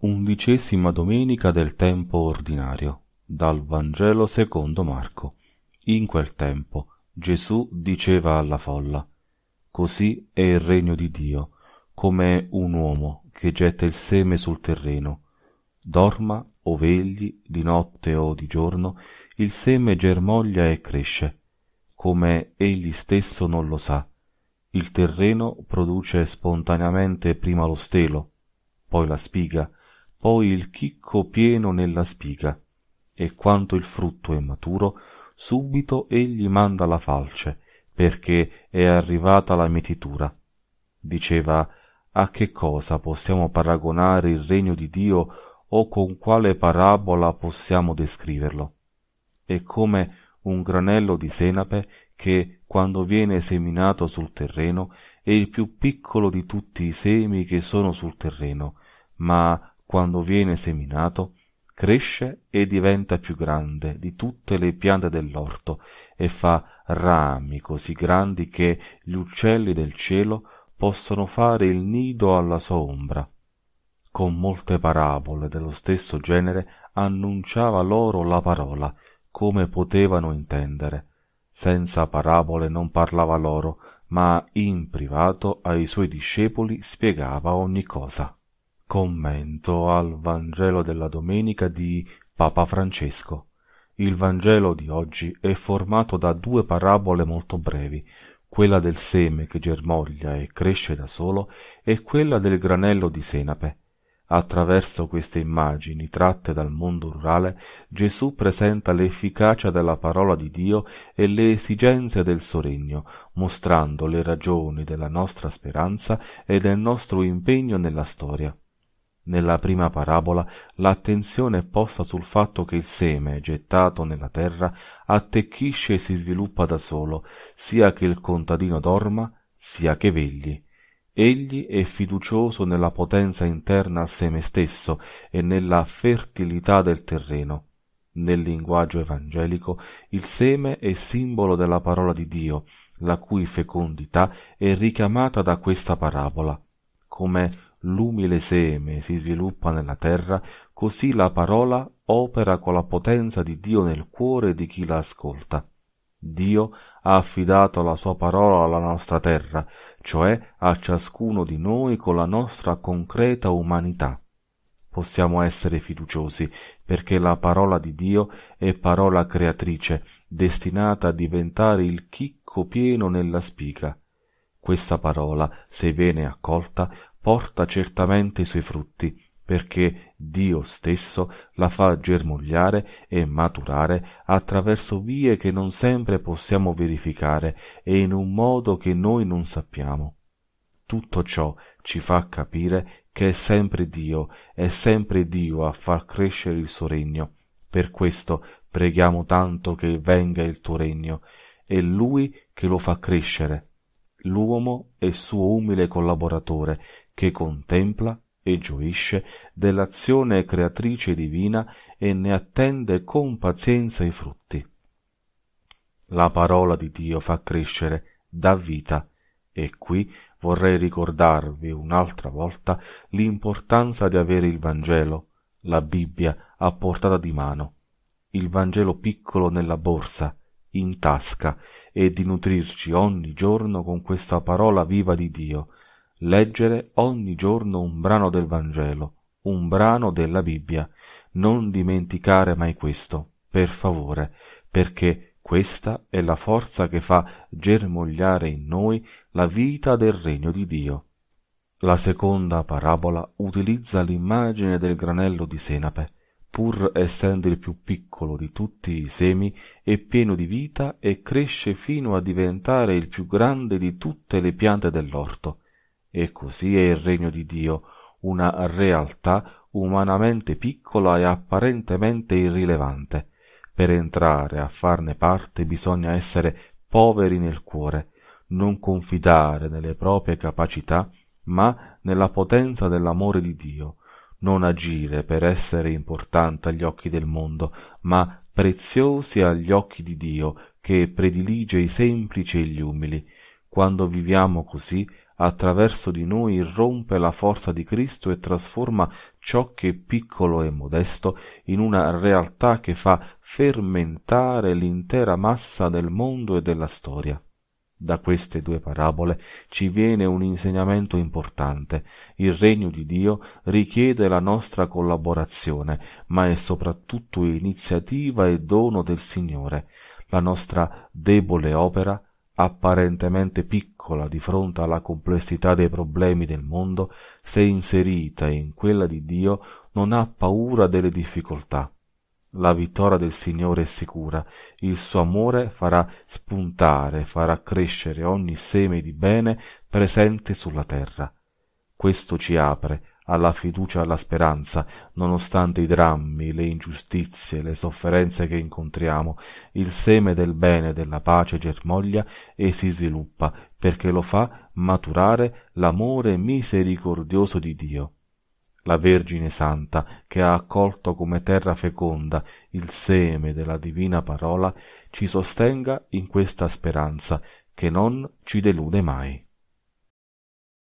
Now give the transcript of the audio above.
undicesima domenica del tempo ordinario, dal Vangelo secondo Marco. In quel tempo Gesù diceva alla folla, Così è il regno di Dio, come un uomo che getta il seme sul terreno. Dorma o vegli, di notte o di giorno, il seme germoglia e cresce, come egli stesso non lo sa. Il terreno produce spontaneamente prima lo stelo, poi la spiga, poi il chicco pieno nella spiga e quanto il frutto è maturo subito egli manda la falce perché è arrivata la mietitura diceva a che cosa possiamo paragonare il regno di dio o con quale parabola possiamo descriverlo è come un granello di senape che quando viene seminato sul terreno è il più piccolo di tutti i semi che sono sul terreno ma quando viene seminato, cresce e diventa più grande di tutte le piante dell'orto e fa rami così grandi che gli uccelli del cielo possono fare il nido alla sua ombra. Con molte parabole dello stesso genere annunciava loro la parola, come potevano intendere. Senza parabole non parlava loro, ma in privato ai suoi discepoli spiegava ogni cosa. Commento al Vangelo della domenica di Papa Francesco. Il Vangelo di oggi è formato da due parabole molto brevi, quella del seme che germoglia e cresce da solo e quella del granello di senape. Attraverso queste immagini tratte dal mondo rurale, Gesù presenta l'efficacia della parola di Dio e le esigenze del suo regno, mostrando le ragioni della nostra speranza e del nostro impegno nella storia. Nella prima parabola l'attenzione è posta sul fatto che il seme, gettato nella terra, attecchisce e si sviluppa da solo, sia che il contadino dorma, sia che vegli. Egli è fiducioso nella potenza interna al seme stesso e nella fertilità del terreno. Nel linguaggio evangelico il seme è simbolo della parola di Dio, la cui fecondità è richiamata da questa parabola, come l'umile seme si sviluppa nella terra, così la parola opera con la potenza di Dio nel cuore di chi la ascolta. Dio ha affidato la sua parola alla nostra terra, cioè a ciascuno di noi con la nostra concreta umanità. Possiamo essere fiduciosi perché la parola di Dio è parola creatrice, destinata a diventare il chicco pieno nella spiga. Questa parola, se viene accolta, porta certamente i suoi frutti, perché Dio stesso la fa germogliare e maturare attraverso vie che non sempre possiamo verificare e in un modo che noi non sappiamo. Tutto ciò ci fa capire che è sempre Dio, è sempre Dio a far crescere il suo regno. Per questo preghiamo tanto che venga il tuo regno, è Lui che lo fa crescere. L'uomo è suo umile collaboratore che contempla e gioisce dell'azione creatrice divina e ne attende con pazienza i frutti. La parola di Dio fa crescere, dà vita, e qui vorrei ricordarvi un'altra volta l'importanza di avere il Vangelo, la Bibbia a portata di mano, il Vangelo piccolo nella borsa, in tasca, e di nutrirci ogni giorno con questa parola viva di Dio, Leggere ogni giorno un brano del Vangelo, un brano della Bibbia. Non dimenticare mai questo, per favore, perché questa è la forza che fa germogliare in noi la vita del regno di Dio. La seconda parabola utilizza l'immagine del granello di senape, pur essendo il più piccolo di tutti i semi, è pieno di vita e cresce fino a diventare il più grande di tutte le piante dell'orto. E così è il regno di Dio, una realtà umanamente piccola e apparentemente irrilevante. Per entrare a farne parte bisogna essere poveri nel cuore, non confidare nelle proprie capacità, ma nella potenza dell'amore di Dio, non agire per essere importanti agli occhi del mondo, ma preziosi agli occhi di Dio che predilige i semplici e gli umili. Quando viviamo così attraverso di noi irrompe la forza di Cristo e trasforma ciò che è piccolo e modesto in una realtà che fa fermentare l'intera massa del mondo e della storia. Da queste due parabole ci viene un insegnamento importante. Il regno di Dio richiede la nostra collaborazione, ma è soprattutto iniziativa e dono del Signore. La nostra debole opera apparentemente piccola di fronte alla complessità dei problemi del mondo, se inserita in quella di Dio, non ha paura delle difficoltà. La vittoria del Signore è sicura, il suo amore farà spuntare, farà crescere ogni seme di bene presente sulla terra. Questo ci apre, alla fiducia e alla speranza, nonostante i drammi, le ingiustizie, le sofferenze che incontriamo, il seme del bene e della pace germoglia e si sviluppa, perché lo fa maturare l'amore misericordioso di Dio. La Vergine Santa, che ha accolto come terra feconda il seme della divina parola, ci sostenga in questa speranza, che non ci delude mai.